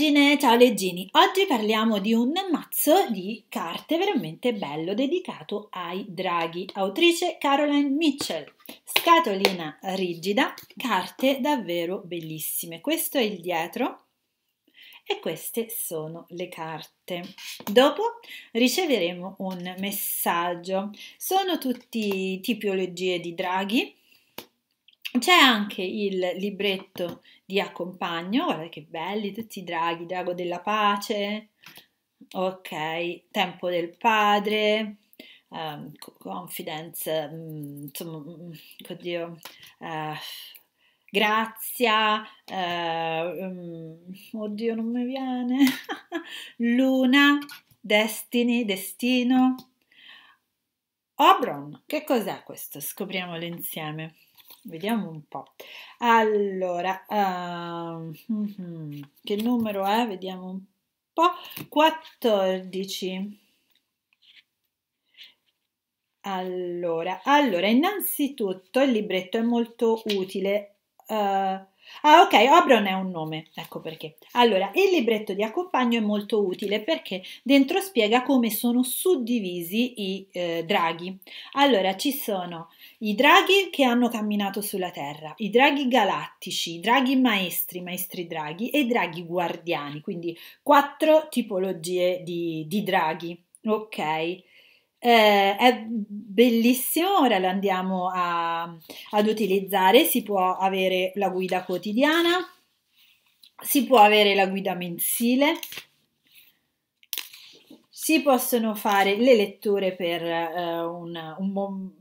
Leggine, ciao Leggini! Oggi parliamo di un mazzo di carte veramente bello dedicato ai draghi. Autrice Caroline Mitchell. Scatolina rigida, carte davvero bellissime. Questo è il dietro e queste sono le carte. Dopo riceveremo un messaggio. Sono tutte tipologie di draghi c'è anche il libretto di accompagno, guarda che belli tutti i draghi, drago della pace, ok, tempo del padre, um, confidence, um, insomma, mm, oddio, uh, grazia, uh, um, oddio non mi viene, luna, destiny, destino, Obron, che cos'è questo? Scopriamolo insieme. Vediamo un po'. Allora, uh, che numero è? Vediamo un po'. 14. Allora, allora, innanzitutto il libretto è molto utile. Uh, Ah, ok, Obron è un nome, ecco perché. Allora, il libretto di accompagno è molto utile perché dentro spiega come sono suddivisi i eh, draghi. Allora, ci sono i draghi che hanno camminato sulla Terra, i draghi galattici, i draghi maestri, maestri draghi e i draghi guardiani, quindi quattro tipologie di, di draghi. Ok. Eh, è bellissimo, ora lo andiamo a, ad utilizzare, si può avere la guida quotidiana, si può avere la guida mensile, si possono fare le letture per, eh, un, un bon,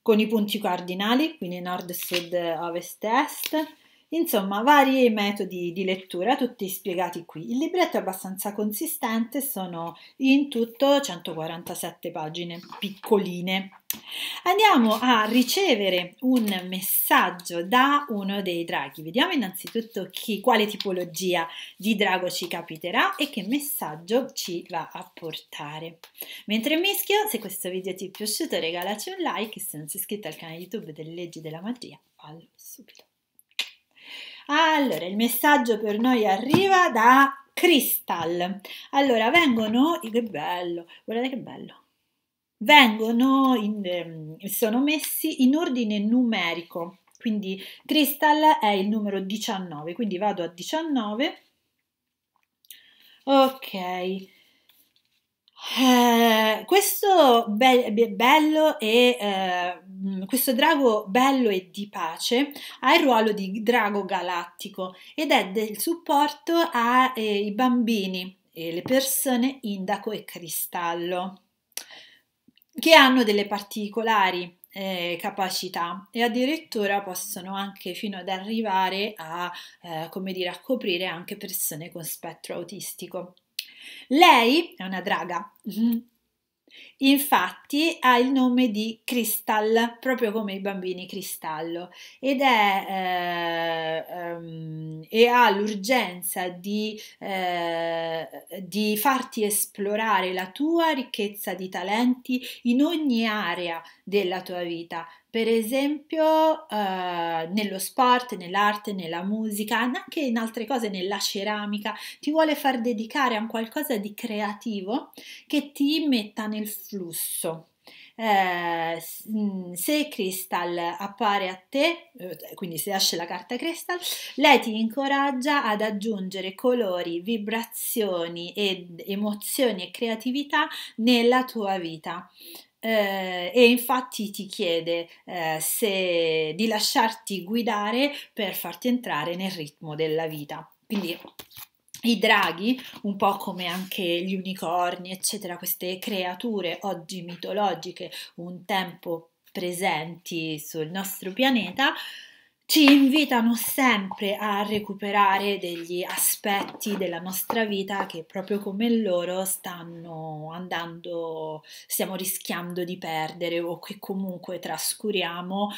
con i punti cardinali, quindi nord, sud, ovest, est, Insomma, vari metodi di lettura, tutti spiegati qui. Il libretto è abbastanza consistente, sono in tutto 147 pagine piccoline. Andiamo a ricevere un messaggio da uno dei draghi. Vediamo innanzitutto chi, quale tipologia di drago ci capiterà e che messaggio ci va a portare. Mentre mischio, se questo video ti è piaciuto regalaci un like e se non sei iscritto al canale YouTube delle leggi della magia, fallo subito. Allora, il messaggio per noi arriva da Crystal. Allora, vengono, che bello, guardate che bello, vengono, in, ehm, sono messi in ordine numerico, quindi Crystal è il numero 19, quindi vado a 19, ok, eh, questo be- bello e eh, questo drago bello e di pace ha il ruolo di drago galattico ed è del supporto ai eh, bambini e le persone indaco e cristallo che hanno delle particolari eh, capacità e addirittura possono anche fino ad arrivare a, eh, come dire, a coprire anche persone con spettro autistico. Lei è una draga. Infatti ha il nome di Crystal, proprio come i bambini cristallo, ed è, eh, um, e ha l'urgenza di, eh, di, farti esplorare la tua ricchezza di talenti in ogni area della tua vita, per esempio eh, nello sport, nell'arte, nella musica, anche in altre cose, nella ceramica, ti vuole far dedicare a qualcosa di creativo che ti metta nel flusso. Eh, mm, se Crystal appare a te, eh, quindi se esce la carta Crystal, lei ti incoraggia ad aggiungere colori, vibrazioni ed emozioni e creatività nella tua vita eh, e infatti ti chiede eh, se di lasciarti guidare per farti entrare nel ritmo della vita. Quindi i draghi, un po' come anche gli unicorni, eccetera, queste creature oggi mitologiche, un tempo presenti sul nostro pianeta, ci invitano sempre a recuperare degli aspetti della nostra vita che proprio come loro stanno andando, stiamo rischiando di perdere o che comunque trascuriamo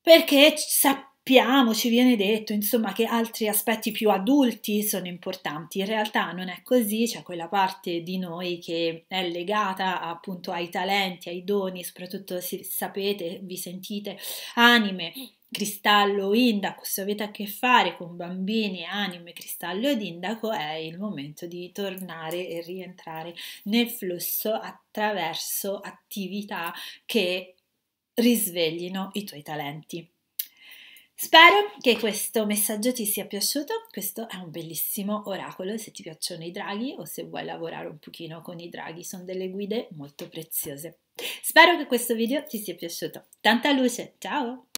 perché sappiamo, ci viene detto, insomma, che altri aspetti più adulti sono importanti. In realtà non è così, c'è quella parte di noi che è legata appunto ai talenti, ai doni, soprattutto se sapete, vi sentite anime cristallo indaco, se avete a che fare con bambini, anime, cristallo ed indaco, è il momento di tornare e rientrare nel flusso attraverso attività che risveglino i tuoi talenti. Spero che questo messaggio ti sia piaciuto, questo è un bellissimo oracolo se ti piacciono i draghi o se vuoi lavorare un pochino con i draghi, sono delle guide molto preziose. Spero che questo video ti sia piaciuto. Tanta luce, ciao!